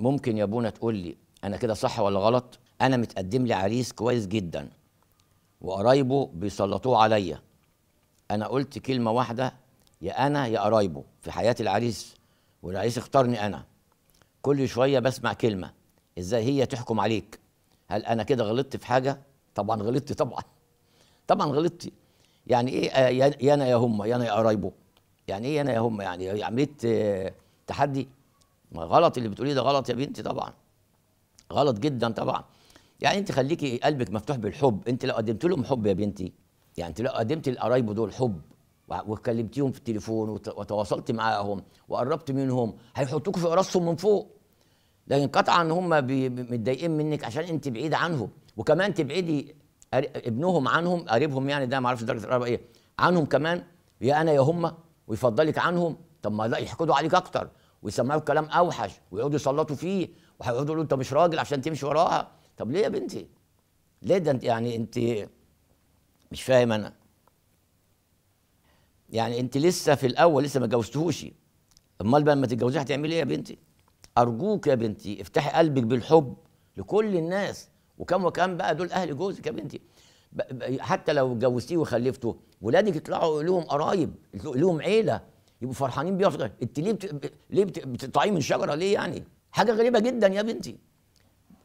ممكن يا ابونا تقول لي انا كده صح ولا غلط انا متقدم لي عريس كويس جدا وقرايبه بيسلطوه عليا انا قلت كلمه واحده يا انا يا قرايبه في حياه العريس والعريس اختارني انا كل شويه بسمع كلمه ازاي هي تحكم عليك هل انا كده غلطت في حاجه طبعا غلطت طبعا طبعا غلطت يعني ايه آه، يا انا يا هم يا انا يا قرايبه يعني ايه انا يا هم يعني عمليه آه، تحدي ما غلط اللي بتقوليه ده غلط يا بنتي طبعا غلط جدا طبعا يعني انت خليكي قلبك مفتوح بالحب انت لو قدمت لهم حب يا بنتي يعني انت لو قدمت لقرايبه دول حب وكلمتيهم في التليفون وتواصلت معاهم وقربت منهم هيحطوكوا في راسهم من فوق لكن قطعا هم متضايقين منك عشان انت بعيد عنهم وكمان تبعدي ابنهم عنهم قريبهم يعني ده ما اعرفش درجه القرابه ايه عنهم كمان يا انا يا هم ويفضلك عنهم طب ما لا يحقدوا عليك اكتر ويسمعوا الكلام اوحش ويقعدوا يسلطوا فيه وهيقعدوا يقولوا انت مش راجل عشان تمشي وراها طب ليه يا بنتي ليه ده انت يعني انت مش فاهم انا يعني انت لسه في الاول لسه ما اتجوزتهوش امال بقى لما تتجوزي هتعملي ايه يا بنتي ارجوك يا بنتي افتحي قلبك بالحب لكل الناس وكم وكم بقى دول اهل جوزك يا بنتي حتى لو اتجوزتيه وخلفته ولادك يطلعوا لهم قرايب لهم عيله يبقوا فرحانين بيها في انت ليه بت... ليه بت... بتطلعي من شجره ليه يعني حاجه غريبه جدا يا بنتي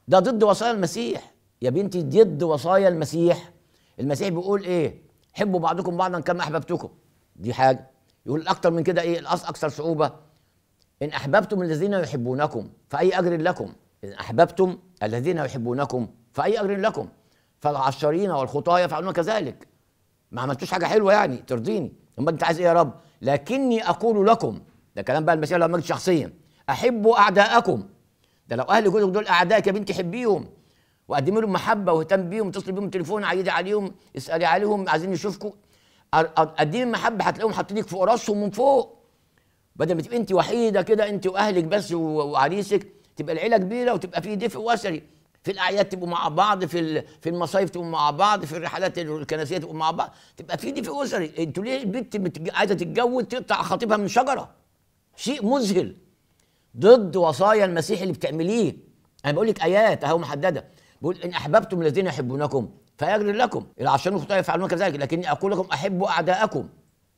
ده ضد وصايا المسيح يا بنتي ضد وصايا المسيح المسيح بيقول ايه حبوا بعضكم بعضا كما احببتكم دي حاجه يقول اكتر من كده ايه الأص اكثر صعوبه ان احببتم الذين يحبونكم فاي اجر لكم ان احببتم الذين يحبونكم فاي اجر لكم فالعشرين والخطايا يفعلون كذلك ما عملتوش حاجه حلوه يعني ترضيني امال انت عايز ايه يا رب لكني أقول لكم ده كلام بقى المسيح لو مجد شخصيا أحبوا أعداءكم ده لو أهل جوزك دول أعدائك يا بنتي حبيهم وقدمي لهم محبة واهتم بيهم اتصلي بيهم تليفون عيدي عليهم اسألي عليهم عايزين نشوفكم قدمي محبة هتلاقيهم حاطينك فوق راسهم من فوق بدل ما تبقي أنت وحيدة كده أنت وأهلك بس وعريسك تبقى العيلة كبيرة وتبقى في دفء وأسري في الاعياد تبقوا مع بعض في في المصايف تبقوا مع بعض في الرحلات الكنسيه تبقوا مع بعض تبقى في دي في اسري انتوا ليه البنت عايزه تتجوز تقطع خطيبها من شجره شيء مذهل ضد وصايا المسيح اللي بتعمليه انا بقول لك ايات اهو محدده بيقول ان احببتم الذين يحبونكم فيجري لكم العشان الخطايا يفعلون كذلك لكني اقول لكم احبوا اعداءكم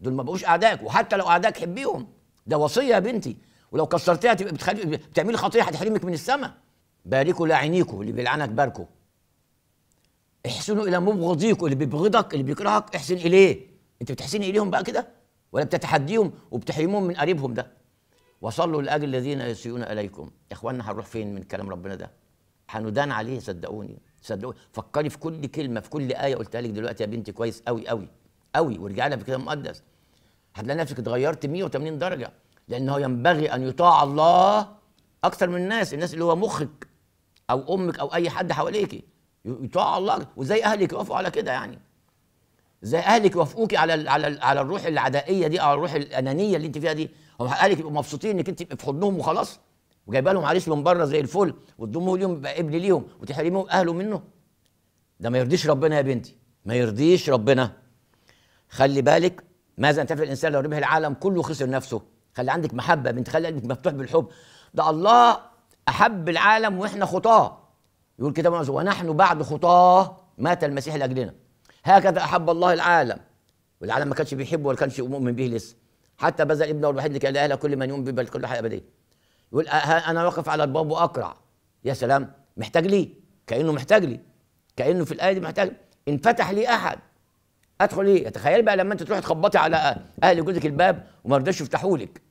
دول ما بقوش اعدائك وحتى لو اعدائك حبيهم ده وصيه يا بنتي ولو كسرتها تبقى بتخلي بتعملي خطيه هتحرمك من السماء باركوا لعينيكوا اللي بيلعنك باركوا احسنوا الى مبغضيك اللي بيبغضك اللي بيكرهك احسن اليه انت بتحسن اليهم بقى كده ولا بتتحديهم وبتحرمهم من قريبهم ده وصلوا لاجل الذين يسيئون اليكم يا اخوانا هنروح فين من كلام ربنا ده هندان عليه صدقوني صدقوني فكري في كل كلمه في كل ايه قلتها لك دلوقتي يا بنتي كويس قوي قوي قوي ورجع لها في الكتاب المقدس هتلاقي نفسك اتغيرت 180 درجه لانه ينبغي ان يطاع الله اكثر من الناس الناس اللي هو مخك او امك او اي حد حواليك يطاع الله وزي اهلك يوافقوا على كده يعني زي اهلك يوافقوكي على الـ على الـ على الروح العدائيه دي او الروح الانانيه اللي انت فيها دي هم اهلك يبقوا مبسوطين انك انت في حضنهم وخلاص وجايبه لهم عريس من بره زي الفل وتضموه ليهم يبقى ابن ليهم وتحرموا اهله منه ده ما يرضيش ربنا يا بنتي ما يرضيش ربنا خلي بالك ماذا ينتفع الانسان لو ربح العالم كله خسر نفسه خلي عندك محبه بنت خلي قلبك مفتوح بالحب ده الله احب العالم واحنا خطاه يقول كتاب الله ونحن بعد خطاه مات المسيح لاجلنا هكذا احب الله العالم والعالم ما كانش بيحبه ولا كانش مؤمن به لسه حتى بذل ابنه الوحيد لكي لا كل من يؤمن به بل كل حياه ابديه يقول انا واقف على الباب واقرع يا سلام محتاج لي كانه محتاج لي كانه في الايه دي محتاج انفتح لي احد ادخل ايه تخيل بقى لما انت تروح تخبطي على اهل جوزك الباب وما رضاش يفتحوا لك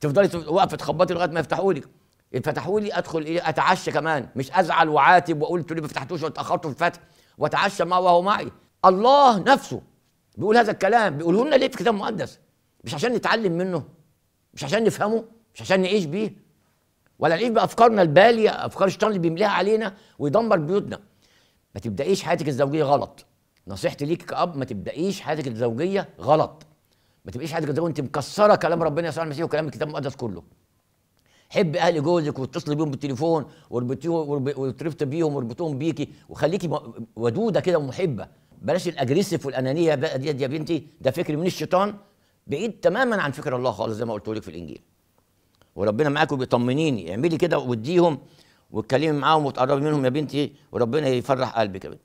تفضلي واقفه تخبطي لغايه ما يفتحوا لك فتحوا لي ادخل ايه اتعشى كمان مش ازعل وعاتب وقلت لي ما فتحتوش واتاخرتوا في الفتح واتعشى ما وهو معي الله نفسه بيقول هذا الكلام بيقوله لنا ليه في الكتاب المقدس مش عشان نتعلم منه مش عشان نفهمه مش عشان نعيش بيه ولا نعيش بافكارنا الباليه افكار الشيطان اللي بيملاها علينا ويدمر بيوتنا ما تبدايش حياتك الزوجيه غلط نصيحتي ليك كاب ما تبدايش حياتك الزوجيه غلط ما تبقيش حياتك الزوجيه وانت مكسره كلام ربنا يسوع المسيح وكلام الكتاب المقدس كله حب اهل جوزك واتصلي بيهم بالتليفون واربطيهم بيهم واربطهم بيكي وخليكي ودوده كده ومحبه بلاش الاجريسيف والانانيه بقى ديت يا بنتي ده فكر من الشيطان بعيد تماما عن فكر الله خالص زي ما قلت لك في الانجيل وربنا معاك وبيطمنيني اعملي كده واديهم واتكلمي معاهم وتقربي منهم يا بنتي وربنا يفرح قلبك يا بنتي